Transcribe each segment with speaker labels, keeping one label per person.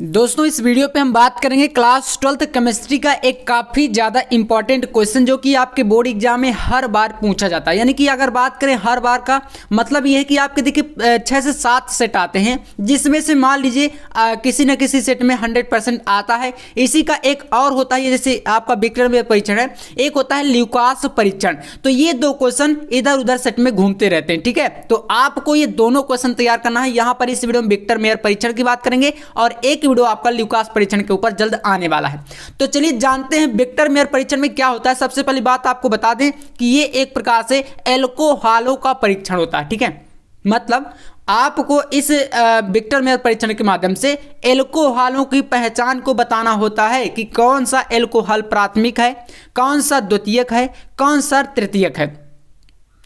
Speaker 1: दोस्तों इस वीडियो पे हम बात करेंगे क्लास ट्वेल्थ केमिस्ट्री का एक काफ़ी ज़्यादा इंपॉर्टेंट क्वेश्चन जो कि आपके बोर्ड एग्जाम में हर बार पूछा जाता है यानी कि अगर बात करें हर बार का मतलब यह है कि आपके देखिए छः से सात सेट आते हैं जिसमें से मान लीजिए किसी न किसी सेट में हंड्रेड परसेंट आता है इसी का एक और होता है जैसे आपका विक्रम परीक्षण है एक होता है ल्यूकास परीक्षण तो ये दो क्वेश्चन इधर उधर सेट में घूमते रहते हैं ठीक है तो आपको ये दोनों क्वेश्चन तैयार करना है यहाँ पर इस वीडियो में विक्टर मेयर परीक्षण की बात करेंगे और एक की वीडियो आपका ल्यूकास परीक्षण के ऊपर जल्द आने वाला है तो चलिए जानते हैं विक्टर मेयर परीक्षण में क्या होता है सबसे पहली बात आपको बता दें कि ये एक प्रकार से एल्कोहलों का परीक्षण होता है ठीक है मतलब आपको इस विक्टर मेयर परीक्षण के माध्यम से एल्कोहलों की पहचान को बताना होता है कि कौन सा एल्कोहल प्राथमिक है कौन सा द्वितीयक है कौन सा तृतीयक है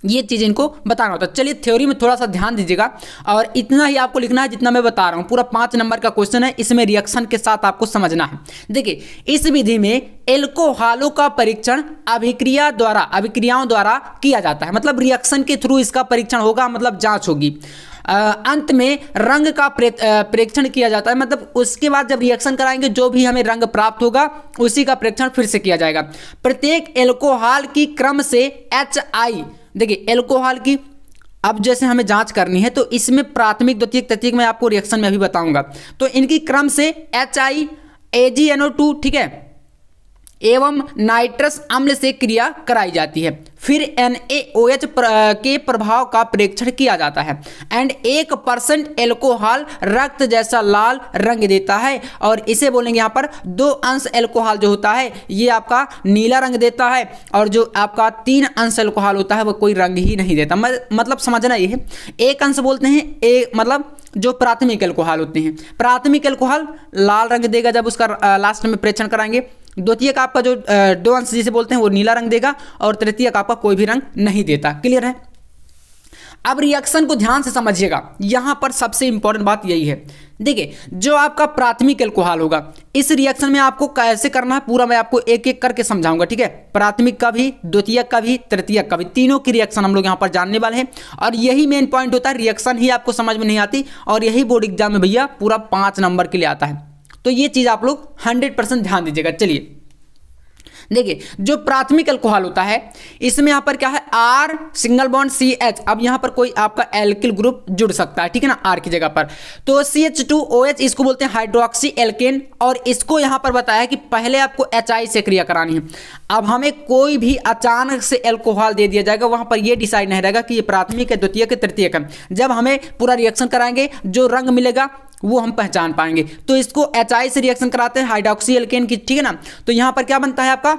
Speaker 1: ये चीज़ इनको बताना होता है चलिए थ्योरी में थोड़ा सा ध्यान दीजिएगा और इतना ही आपको लिखना है जितना मैं बता रहा हूँ पूरा पाँच नंबर का क्वेश्चन है इसमें रिएक्शन के साथ आपको समझना है देखिए इस विधि में एल्कोहलों का परीक्षण अभिक्रिया द्वारा अभिक्रियाओं द्वारा किया जाता है मतलब रिएक्शन के थ्रू इसका परीक्षण होगा मतलब जाँच होगी अंत में रंग का प्रेक्षण किया जाता है मतलब उसके बाद जब रिएक्शन कराएंगे जो भी हमें रंग प्राप्त होगा उसी का प्रेक्षण फिर से किया जाएगा प्रत्येक एल्कोहल की क्रम से एच आई देखिए एल्कोहल की अब जैसे हमें जांच करनी है तो इसमें प्राथमिक द्वितीय तृतीय में आपको रिएक्शन में अभी बताऊंगा तो इनकी क्रम से H I A G N O two ठीक है एवं नाइट्रस अम्ल से क्रिया कराई जाती है फिर एन के प्रभाव का परीक्षण किया जाता है एंड एक परसेंट एल्कोहल रक्त जैसा लाल रंग देता है और इसे बोलेंगे यहाँ पर दो अंश एल्कोहल जो होता है ये आपका नीला रंग देता है और जो आपका तीन अंश एल्कोहल होता है वो कोई रंग ही नहीं देता मतलब समझना ये है एक अंश बोलते हैं एक मतलब जो प्राथमिक एल्कोहल होते हैं प्राथमिक एल्कोहल लाल रंग देगा जब उसका लास्ट में परीक्षण कराएंगे द्वितीयक आपका जो दो अंश जिसे बोलते हैं वो नीला रंग देगा और तृतीयक आपका कोई भी रंग नहीं देता क्लियर है अब रिएक्शन को ध्यान से समझिएगा यहां पर सबसे इंपॉर्टेंट बात यही है देखिए जो आपका प्राथमिक एल्कोहल होगा इस रिएक्शन में आपको कैसे करना है पूरा मैं आपको एक एक करके समझाऊंगा ठीक है प्राथमिक का भी द्वितीयक का भी तृतीयक का भी तीनों की रिएक्शन हम लोग यहां पर जानने वाले हैं और यही मेन पॉइंट होता है रिएक्शन ही आपको समझ में नहीं आती और यही बोर्ड एग्जाम में भैया पूरा पांच नंबर के लिए आता है तो ये चीज़ आप लोग हंड्रेड परसेंट ध्यान दीजिएगा चलिए देखिए जो प्राथमिक अल्कोहल होता है इसमें यहां पर क्या है R single bond C H अब यहां पर कोई आपका एल्किल ग्रुप जुड़ सकता है ठीक है ना आर की जगह पर तो C H two O H इसको बोलते हैं हाइड्रोक्सी एल्केन और इसको यहां पर बताया कि पहले आपको एच आई से क्रिया करानी है अब हमें कोई भी अचानक से एल्कोहल दे दिया जाएगा वहां पर यह डिसाइड नहीं रहेगा कि ये प्राथमिक है द्वितीय के तृतीय का जब हमें पूरा रिएक्शन कराएंगे जो रंग मिलेगा वो हम पहचान पाएंगे तो इसको एच से रिएक्शन कराते हैं हाइड्रोक्सी एल्केन की ठीक है ना तो यहां पर क्या बनता है आपका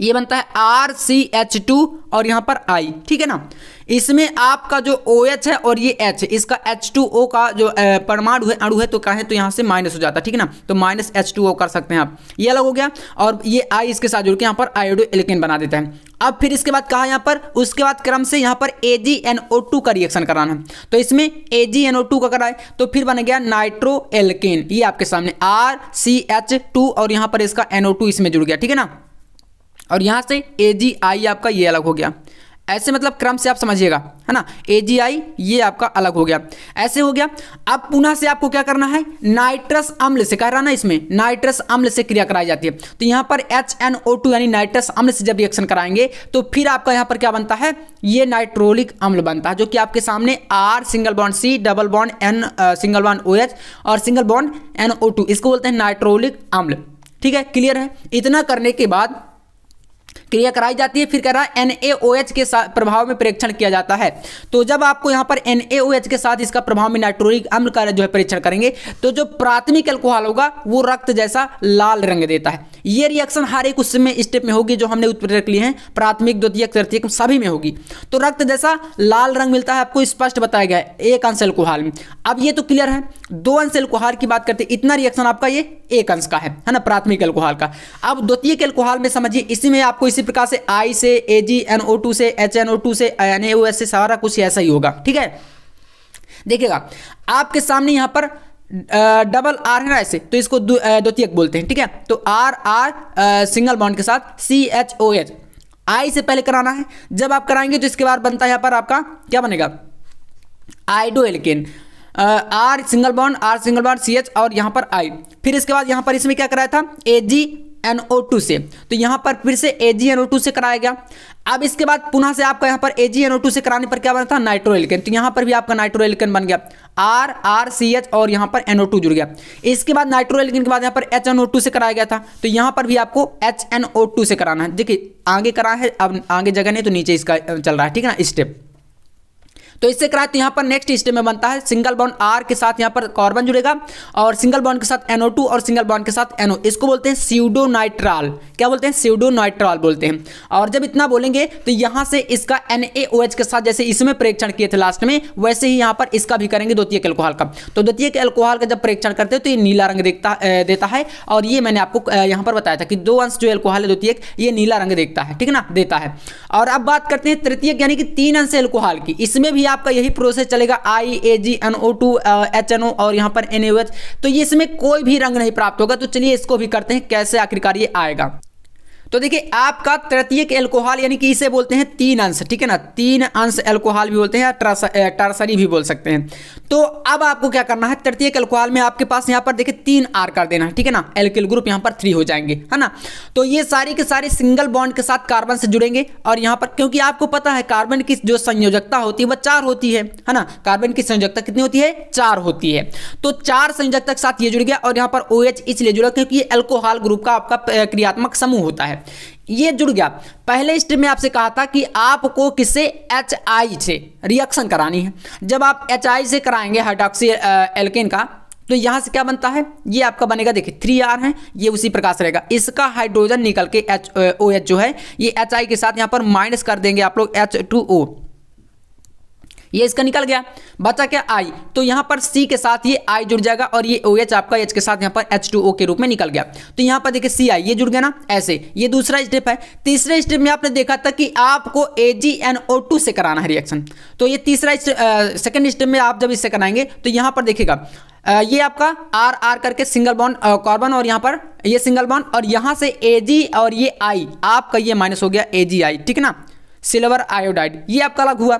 Speaker 1: ये बनता है आर सी एच टू और यहाँ पर आई ठीक है ना इसमें आपका जो ओ OH एच है और ये एच इसका एच टू ओ का जो परमाणु है अणु है तो कहे है तो यहां से माइनस हो जाता है ठीक है ना तो माइनस एच टू ओ कर सकते हैं आप ये अलग हो गया और ये आई इसके साथ जुड़ के यहाँ पर आयोडो एलिकेन बना देता है अब फिर इसके बाद कहा यहां पर उसके बाद क्रम से यहाँ पर A G N O two का रिएक्शन कराना है तो इसमें ए जी एन ओ टू का कराए तो फिर बन गया नाइट्रो एलकेन ये आपके सामने आर सी एच टू और यहाँ पर इसका एनओ टू इसमें जुड़ गया ठीक है ना और यहाँ से ए जी आई आपका ये अलग हो गया ऐसे मतलब क्रम से आप समझिएगा है ना ए जी आई ये आपका अलग हो गया ऐसे हो गया अब पुनः से आपको क्या करना है नाइट्रस अम्ल से कह रहा ना इसमें नाइट्रस अम्ल से क्रिया कराई जाती है तो यहाँ पर एच एन ओ टू यानी नाइट्रस अम्ल से जब रिएक्शन कराएंगे तो फिर आपका यहाँ पर क्या बनता है ये नाइट्रोलिक अम्ल बनता है जो कि आपके सामने R single bond C double bond N single bond O H और single bond N O two इसको बोलते हैं नाइट्रोलिक अम्ल ठीक है क्लियर है इतना करने के बाद क्रिया कराई जाती है फिर कह रहा है एन के साथ प्रभाव में परीक्षण किया जाता है तो जब आपको यहाँ पर एन के साथ इसका प्रभाव में नाइट्रोलिक अम्ल का जो है परीक्षण करेंगे तो जो प्राथमिक अल्कोहल होगा वो रक्त जैसा लाल रंग देता है ये रिएक्शन हर एक उससे में स्टेप में होगी जो हमने उत्प्रेरक लिए हैं प्राथमिक द्वितीय तृतीय सभी में होगी तो रक्त जैसा लाल रंग मिलता है आपको स्पष्ट बताया गया है एक अंश एल्कोहल में अब ये तो क्लियर है दो अंश एल्कोहल की बात करते इतना रिएक्शन आपका ये एक अंश का है है ना प्राथमिक एल्कोहल का अब द्वितीय एल्कोहल में समझिए इसी में आपको इसी प्रकार से आई से A G N O two से एच एन ओ टू से एन ए ओ एस से सारा कुछ ऐसा ही होगा ठीक है देखिएगा आपके सामने यहां पर डबल आर है ना ऐसे तो इसको द्वितीयक बोलते हैं ठीक है तो आर आर सिंगल बॉन्ड के साथ C H O H I से पहले कराना है जब आप कराएंगे तो इसके बाद बनता है यहाँ पर आपका क्या बनेगा iodoalkane R single bond R single bond C H और यहाँ पर आई फिर इसके बाद यहाँ पर इसमें क्या कराया था ए जी NO2 से तो यहां पर फिर से AgNO2 से कराया गया अब इसके बाद पुनः से आपका यहाँ पर AgNO2 से कराने पर क्या बना था नाइट्रो तो यहां पर भी आपका नाइट्रो बन गया आर आर सी एच और यहां पर NO2 जुड़ गया इसके बाद नाइट्रो के बाद यहाँ पर HNO2 से कराया गया था तो यहां पर भी आपको HNO2 से कराना है देखिए आगे करा है अब आगे जगह नहीं तो नीचे इसका चल रहा है ठीक है ना स्टेप तो इससे क्रात यहाँ पर नेक्स्ट स्टेप में बनता है सिंगल बॉन्ड आर के साथ यहाँ पर कार्बन जुड़ेगा और सिंगल बॉन्ड के साथ एनओ और सिंगल बॉन्ड के साथ एनओ इसको बोलते हैं सीडोनाइट्राल क्या बोलते हैं सीडोनाइट्राल बोलते हैं और जब इतना बोलेंगे तो यहाँ से इसका एन के साथ जैसे इसमें परीक्षण किए थे लास्ट में वैसे ही यहाँ पर इसका भी करेंगे द्वितीय एल्कोहल का तो द्वितीय एल्कोहल का जब परीक्षण करते हैं तो ये नीला रंग देखता देता है और ये मैंने आपको यहाँ पर बताया था कि दो अंश जो एल्कोहल है द्वितीय ये नीला रंग देखता है ठीक है ना देता है और अब बात करते हैं तृतीय यानी कि तीन अंश एल्कोहल की इसमें भी भी आपका यही प्रोसेस चलेगा I A G N O two H N O और यहाँ पर एन तो ये इसमें कोई भी रंग नहीं प्राप्त होगा तो चलिए इसको भी करते हैं कैसे आखिरकार ये आएगा तो देखिए आपका तृतीयक एल्कोहल यानी कि इसे बोलते हैं तीन अंश ठीक है ना तीन अंश एल्कोहल भी बोलते हैं या भी बोल सकते हैं तो अब आपको क्या करना है तृतीयक एल्कोहल में आपके पास यहाँ पर देखिए तीन आर कर देना है ठीक है ना एल्किल ग्रुप यहाँ पर थ्री हो जाएंगे है ना तो ये सारे के सारे सिंगल बॉन्ड के साथ कार्बन से जुड़ेंगे और यहाँ पर क्योंकि आपको पता है कार्बन की जो संयोजकता होती है वह चार होती है है ना कार्बन की संयोजकता कितनी होती है चार होती है तो चार संयोजकता के साथ ये जुड़ गया और यहाँ पर ओ एच इसलिए जुड़ा क्योंकि ये एल्कोहल ग्रुप का आपका क्रियात्मक समूह होता है ये जुड़ गया पहले स्टेप में आपसे कहा था कि आपको किसे एच आई से रिएक्शन करानी है जब आप एच आई से कराएंगे हाइड्रॉक्सी एल्केन का तो यहाँ से क्या बनता है ये आपका बनेगा देखिए थ्री आर है ये उसी प्रकार से रहेगा इसका हाइड्रोजन निकल के एच ओ एच जो है ये एच आई के साथ यहाँ पर माइनस कर देंगे आप लोग एच टू ओ ये इसका निकल गया बचा क्या आई तो यहां पर सी के साथ ये आई जुड़ जाएगा और ये ओ OH आपका एच के साथ यहां पर एच टू ओ के रूप में निकल गया तो यहां पर देखिए सी आई ये जुड़ गया ना ऐसे ये दूसरा स्टेप है तीसरे स्टेप में आपने देखा था कि आपको ए जी एन ओ टू से कराना है रिएक्शन तो ये तीसरा सेकेंड स्टेप में आप जब इससे कराएंगे तो यहां पर देखेगा ये आपका आर आर करके सिंगल बॉन्ड कार्बन और यहाँ पर ये सिंगल बॉन्ड और यहाँ से ए जी और ये आई आपका ये माइनस हो गया ए जी आई ठीक ना सिल्वर आयोडाइड ये आपका अलग हुआ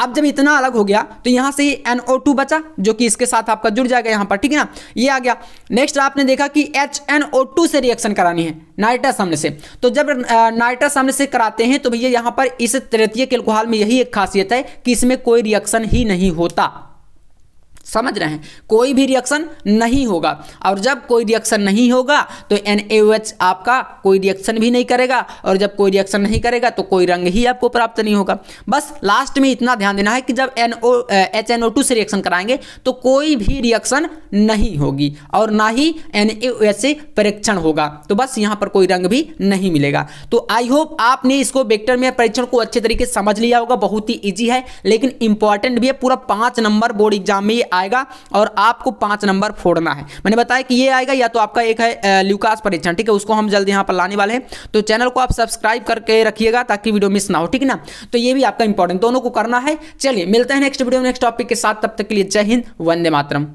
Speaker 1: अब जब इतना अलग हो गया तो यहाँ से एन ओ टू बचा जो कि इसके साथ आपका जुड़ जाएगा यहाँ पर ठीक है ना ये आ गया नेक्स्ट आपने देखा कि एच एन ओ टू से रिएक्शन करानी है नाइट्रस सामने से तो जब नाइट्रस सामने से कराते हैं तो भैया यहाँ पर इस तृतीय के अल्कोहल में यही एक खासियत है कि इसमें कोई रिएक्शन ही नहीं होता समझ रहे हैं कोई भी रिएक्शन नहीं होगा और जब कोई रिएक्शन नहीं होगा तो एन आपका कोई रिएक्शन भी नहीं करेगा और जब कोई रिएक्शन नहीं करेगा तो कोई रंग ही आपको प्राप्त नहीं होगा बस लास्ट में इतना ध्यान देना है कि जब N O H N O two से रिएक्शन कराएंगे तो कोई भी रिएक्शन नहीं होगी और ना ही एन से परीक्षण होगा तो बस यहाँ पर कोई रंग भी नहीं मिलेगा तो आई होप आपने इसको वेक्टर में परीक्षण को अच्छे तरीके से समझ लिया होगा बहुत ही ईजी है लेकिन इंपॉर्टेंट भी है पूरा पाँच नंबर बोर्ड एग्जाम में आएगा और आपको पांच नंबर फोड़ना है मैंने बताया कि ये आएगा या तो आपका एक है ल्यूकास परीक्षण ठीक है उसको हम जल्द यहाँ पर लाने वाले हैं तो चैनल को आप सब्सक्राइब करके रखिएगा ताकि वीडियो मिस ना हो ठीक है ना तो ये भी आपका इंपॉर्टेंट दोनों को करना है चलिए मिलते हैं नेक्स्ट वीडियो नेक्स्ट टॉपिक के साथ तब तक के लिए जय हिंद वंदे मातरम